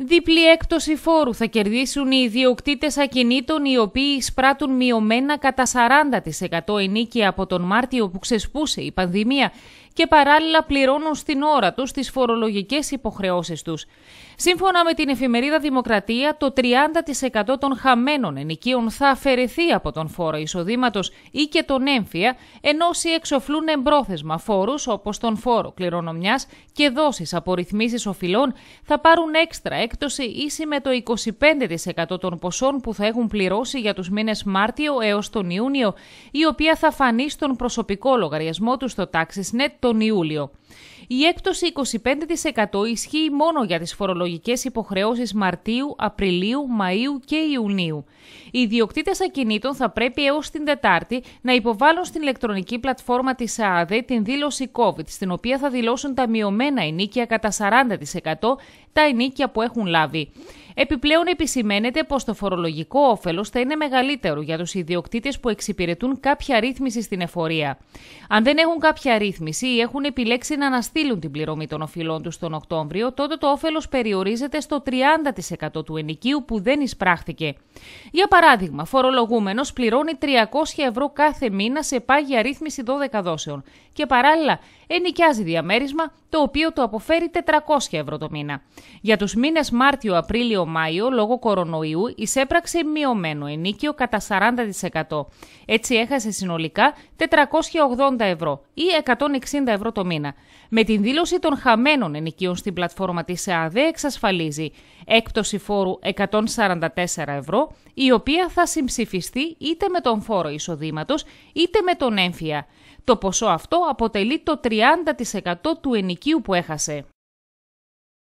Διπλή έκπτωση φόρου θα κερδίσουν οι ιδιοκτήτες ακινήτων οι οποίοι εισπράττουν μειωμένα κατά 40% ενίκη από τον Μάρτιο που ξεσπούσε η πανδημία και παράλληλα πληρώνουν στην ώρα τους τις φορολογικές υποχρεώσεις τους. Σύμφωνα με την εφημερίδα Δημοκρατία, το 30% των χαμένων ενοικίων θα αφαιρεθεί από τον φόρο εισοδήματος ή και τον έμφυα, ενώ όσοι εξοφλούν εμπρόθεσμα φόρους όπως τον φόρο κληρονομιάς και δόσεις από ρυθμίσει οφειλών, θα πάρουν έξτρα έκπτωση ίση με το 25% των ποσών που θα έχουν πληρώσει για τους μήνες Μάρτιο έως τον Ιούνιο, η οποία θα φανεί στον προσωπικό λογαριασμό τους στο TaxisNet το τον Ιούλιο. Η έκπτωση 25% ισχύει μόνο για τις φορολογικές υποχρεώσεις Μαρτίου, Απριλίου, Μαΐου και Ιουνίου. Οι ιδιοκτήτες ακινήτων θα πρέπει έως την Τετάρτη να υποβάλουν στην ηλεκτρονική πλατφόρμα της ΑΑΔΕ την δήλωση COVID, στην οποία θα δηλώσουν τα μειωμένα ενίκια κατά 40% τα ενίκια που έχουν λάβει. Επιπλέον, επισημαίνεται πως το φορολογικό όφελος θα είναι μεγαλύτερο για τους ιδιοκτήτες που εξυπηρετούν κάποια ρύθμιση στην εφορία. Αν δεν έχουν κάποια ρύθμιση ή έχουν επιλέξει να αναστείλουν την πληρωμή των οφειλών τους τον Οκτώβριο, τότε το όφελος περιορίζεται στο 30% του ενοικίου που δεν εισπράχθηκε. Για παράδειγμα, φορολογούμενος πληρώνει 300 ευρώ κάθε μήνα σε πάγια ρύθμιση 12 δόσεων και παράλληλα ενοικιάζει διαμέρισμα το οποίο το αποφέρει 400 ευρώ το μήνα. Για τους μήνες Μάρτιο, Απρίλιο, Μάιο λόγω κορονοϊού εισέπραξε μειωμένο ενίκιο κατά 40%. Έτσι έχασε συνολικά 480 ευρώ ή 160 ευρώ το μήνα. Με την δήλωση των χαμένων ενοικίων στην πλατφόρμα της ΕΑΔΕ εξασφαλίζει έκπτωση φόρου 144 ευρώ, η οποία θα συμψηφιστεί είτε με τον φόρο εισοδήματος είτε με τον έμφυα. Το ποσό αυτό αποτελεί το 30% του ενοικίου που έχασε.